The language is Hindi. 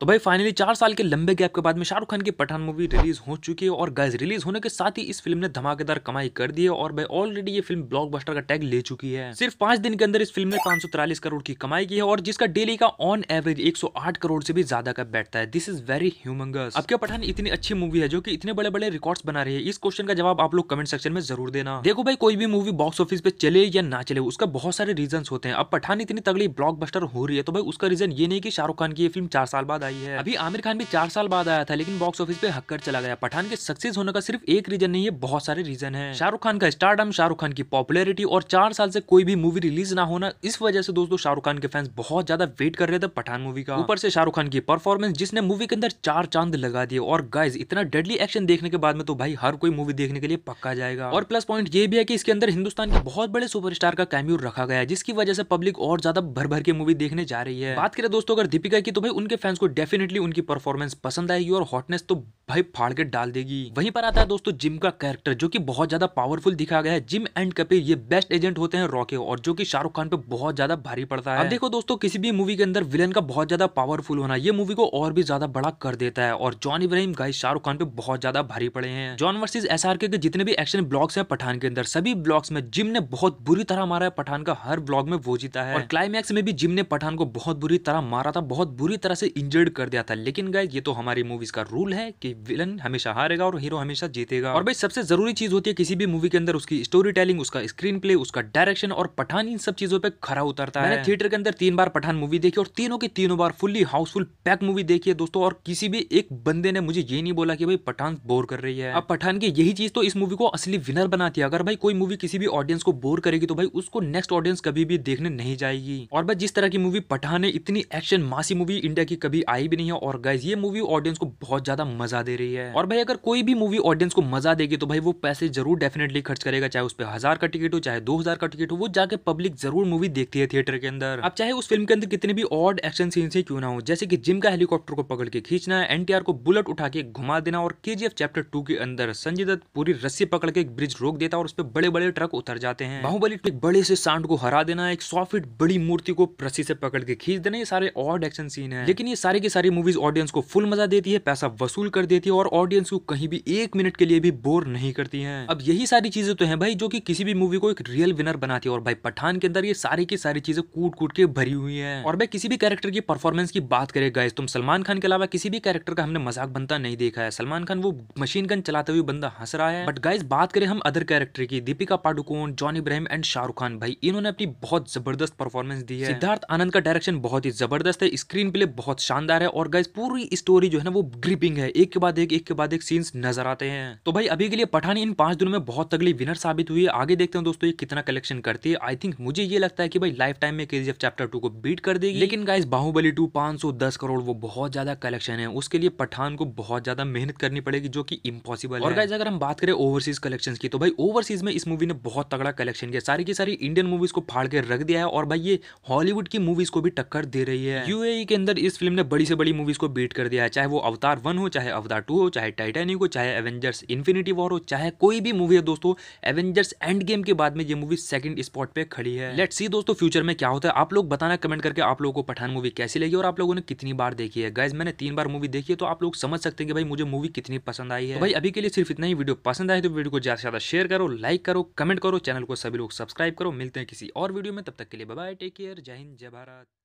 तो भाई फाइनली चार साल के लंबे गैप के बाद में शाहरुख खान की पठान मूवी रिलीज हो चुकी है और गाइज रिलीज होने के साथ ही इस फिल्म ने धमाकेदार कमाई कर दी है और भाई ऑलरेडी ये फिल्म ब्लॉकबस्टर का टैग ले चुकी है सिर्फ पांच दिन के अंदर इस फिल्म ने पांच करोड़ की कमाई की है और जिसका डेली का ऑन एवरेज एक करोड़ से भी ज्यादा का बैठता है दिस इज वेरी ह्यूमंगस अब क्या पठान इतनी अच्छी मूवी है जो की इतने बड़े बड़े रिकॉर्ड बना रही है इस क्वेश्चन का जवाब आप लोग कमेंट सेक्शन में जरूर देना देखो भाई कोई भी मूवी बॉक्स ऑफिस पे चले या ना चले उसका बहुत सारे रीजन होते हैं अब पठान इतनी तगड़ी ब्लॉक हो रही है तो भाई उसका रीजन ये नहीं की शाहरुख खान की फिल्म चार साल बाद आई है अभी आमिर खान भी चार साल बाद आया था लेकिन बॉक्स ऑफिस पे हक्कर चला गया पठान के सक्सेस होने का सिर्फ एक रीजन नहीं है बहुत सारे रीजन है शाहरुख खान का स्टार्टअप शाहरुख खान की पॉपुलरिटी और चार साल से कोई भी मूवी रिलीज ना होना इस वजह से दोस्तों शाहरुख खान के फैंस बहुत ज्यादा वेट कर रहे थे पठान मूवी का ऊपर से शाहरुख खान की परफॉर्मेंस जिसने मूवी के अंदर चार चांद लगा दिए और गाइज इतना डेडली एक्शन देखने के बाद में तो भाई हर कोई मूवी देखने के लिए पक्का जाएगा और प्लस पॉइंट ये भी है कि इसके अंदर हिंदुस्तान के बहुत बड़े सुपरस्टार का कैम्यू रखा गया है जिसकी वजह से पब्लिक और ज्यादा भर भर के मूवी देखने जा रही है बात करें दोस्तों अगर दीपिका की तो भाई उनके फैंस को डेफिनेटली उनकी परफॉर्मेंस पसंद आएगी और हॉटनेस तो भाई फाड़ के डाल देगी वहीं पर आता है दोस्तों जिम का कैरेक्टर जो कि बहुत ज्यादा पावरफुल दिखा गया है जिम एंड कपिल ये बेस्ट एजेंट होते हैं रॉके और जो कि शाहरुख खान पे बहुत ज्यादा भारी पड़ता है अब देखो दोस्तों किसी भी मूवी के अंदर विलन का बहुत ज्यादा पावरफुल होना ये मूवी को और भी ज्यादा बड़ा कर देता है और जॉन इब्राहिम गाइस शाहरुख खान पे बहुत ज्यादा भारी पड़े हैं जॉन वर्सिज एस के जितने भी एक्शन ब्लॉग्स है पठान के अंदर सभी ब्लॉग्स में जिम ने बहुत बुरी तरह मारा है पठान का हर ब्लॉग में वो जीता है और क्लाइमैक्स में भी जिम ने पठान को बहुत बुरी तरह मारा था बहुत बुरी तरह से इंजर्ड डिक्लेयर कर दिया था लेकिन गाइज ये तो हमारी मूवीज का रूल है कि विलन हमेशा हारेगा और हीरो हमेशा जीतेगा और भाई सबसे जरूरी चीज होती है किसी भी मूवी के अंदर उसकी स्टोरी टेलिंग उसका स्क्रीन प्ले उसका डायरेक्शन और पठान इन सब चीजों पर खरा उतरता है थिएटर के अंदर तीन बार पठान मूवी देखी और तीनों की तीनों बार फुल्ली हाउसफुल पैक मूवी देखी है दोस्तों और किसी भी एक बंदे ने मुझे ये नहीं बोला कि भाई पठान बोर कर रही है अब पठान की यही चीज तो इस मूवी को असली विनर बनाती है अगर भाई कोई मूवी किसी भी ऑडियंस को बोर करेगी तो भाई उसको नेक्स्ट ऑडियंस कभी भी देखने नहीं जाएगी और भाई जिस तरह की मूवी पठान है इतनी एक्शन मासी मूवी इंडिया की कभी आई आई भी नहीं है और गाइज ये मूवी ऑडियंस को बहुत ज्यादा मजा दे रही है और भाई अगर कोई भी मूवी ऑडियंस को मजा देगी तो भाई वो पैसे जरूर डेफिनेटली खर्च करेगा चाहे उस पर हजार का टिकट हो चाहे दो हजार का टिकट हो वो जाके पब्लिक जरूर मूवी देखती है थिएटर के अंदर अब चाहे उस फिल्म के अंदर कितने भी ऑड एक्शन सीन से क्यों ना हो जैसे कि जिम का हेलीकॉप्टर को पकड़ के खींचना एनटीआर को बुलेट उठा के घुमा देना और के चैप्टर टू के अंदर संजय दत्त पूरी रस्सी पकड़ के एक ब्रिज रोक देता और उस पर बड़े बड़े ट्रक उतर जाते हैं बाहुबली एक बड़े से सांड को हरा देना एक सौ फीट बड़ी मूर्ति को रस्सी से पकड़ के खींच देना ये सारे ऑड एक्शन सीन है लेकिन ये सारे सारी की सारी मूवीज ऑडियंस को फुल मजा देती है पैसा वसूल कर देती है और ऑडियंस को कहीं भी एक मिनट के लिए भी बोर नहीं करती है अब यही सारी चीजें तो है भाई जो की किसी भी मूवी को एक रियल विनर बनाती है और भाई पठान के अंदर ये सारी की सारी चीजें कूट कूट के भरी हुई है और भाई किसी भी कैरेक्टर की परफॉर्मेंस की बात करे गए तुम तो सलमान खान के अलावा किसी भी कैरेक्टर का हमने मजाक बनता नहीं देखा है सलमान खान वो मशीन गन चलाते हुए बंदा हंस रहा है बट गाइज बात करें हम अदर कैरेक्टर की दीपिका पाडुकोन जॉन इब्राहिम एंड शाहरुख खान भाई इन्होंने अपनी बहुत जबरदस्त परफॉर्मेंस दी है सिद्धार्थ आनंद का डायरेक्शन बहुत ही जबरदस्त है स्क्रीन प्ले बहुत शानदार शानदार है और गाइज पूरी स्टोरी जो है ना वो ग्रिपिंग है एक के बाद एक एक के बाद एक सीन्स नजर आते हैं तो भाई अभी के लिए पठान इन पांच दिनों में बहुत तगली विनर साबित हुई है आगे देखते हैं दोस्तों ये कितना कलेक्शन करती है आई थिंक मुझे ये लगता है कि भाई लाइफ टाइम में केजीएफ चैप्टर टू को बीट कर देगी लेकिन गाइज बाहुबली टू पांच करोड़ वो बहुत ज्यादा कलेक्शन है उसके लिए पठान को बहुत ज्यादा मेहनत करनी पड़ेगी जो की इम्पॉसिबल और गाइज अगर हम बात करें ओवरसीज कलेक्शन की तो भाई ओवरसीज में इस मूवी ने बहुत तगड़ा कलेक्शन किया सारी की सारी इंडियन मूवीज को फाड़ के रख दिया है और भाई ये हॉलीवुड की मूवीज को भी टक्कर दे रही है यूएई के अंदर इस फिल्म ने बड़ी से बड़ी मूवीज़ को बीट कर दिया है चाहे वो अवतार वन हो चाहे अवतार टू हो चाहे टाइटेनिक हो चाहे एवेंजर्स इन्फिनिटी वॉर हो चाहे कोई भी मूवी है दोस्तों एवेंजर्स एंड गेम के बाद में ये मूवी सेकंड स्पॉट पे खड़ी है लेट्स सी दोस्तों फ्यूचर में क्या होता है आप लोग बताना कमेंट करके आप लोगों को पठान मूवी कैसी लगी और आप लोगों ने कितनी बार देखी है गाइज मैंने तीन बार मूवी देखी है तो आप लोग समझ सकते हैं कि भाई मुझे मूवी कितनी पसंद आई है तो भाई अभी के लिए सिर्फ इतना ही वीडियो पसंद आए तो वीडियो को ज्यादा से ज्यादा शेयर करो लाइक करो कमेंट करो चैनल को सभी लोग सब्सक्राइब करो मिलते हैं किसी और वीडियो में तब तक के लिए बाय टेक केयर जय हिंद जय भारत